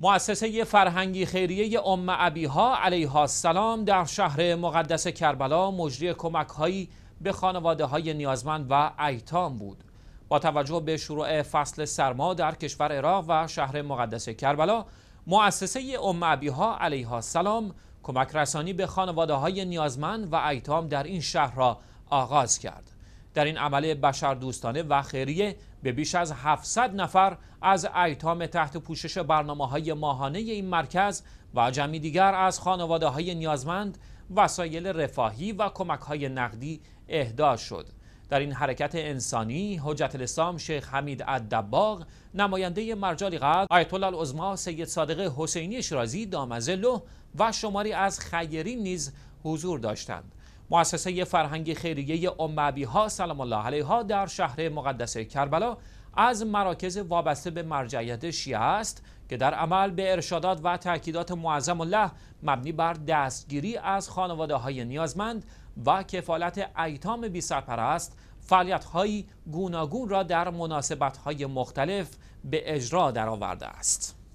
مؤسسه فرهنگی خیریه ام ابیها علیها السلام در شهر مقدس کربلا مجری کمک هایی به خانواده های نیازمند و ایتام بود با توجه به شروع فصل سرما در کشور عراق و شهر مقدس کربلا مؤسسه ام ابیها علیها السلام کمک رسانی به خانواده های نیازمند و ایتام در این شهر را آغاز کرد در این عمل بشردوستانه و خیریه به بیش از 700 نفر از ایتام تحت پوشش برنامه های ماهانه این مرکز و جمعی دیگر از خانواده های نیازمند وسایل رفاهی و کمک های نقدی اهدا شد. در این حرکت انسانی حجت الاسلام شیخ حمید الدباغ نماینده مرجالی قد آیت الله سید صادق حسینی شرازی، دامزلو و شماری از خیرین نیز حضور داشتند مؤسسه فرهنگ خیریه ام ها سلام الله علیها در شهر مقدس کربلا از مراکز وابسته به مرجعیت شیعه است که در عمل به ارشادات و تاکیدات معظم الله مبنی بر دستگیری از خانواده های نیازمند و کفالت ایتام بی سرپرست فعالیت های گوناگون را در مناسبت های مختلف به اجرا درآورده است.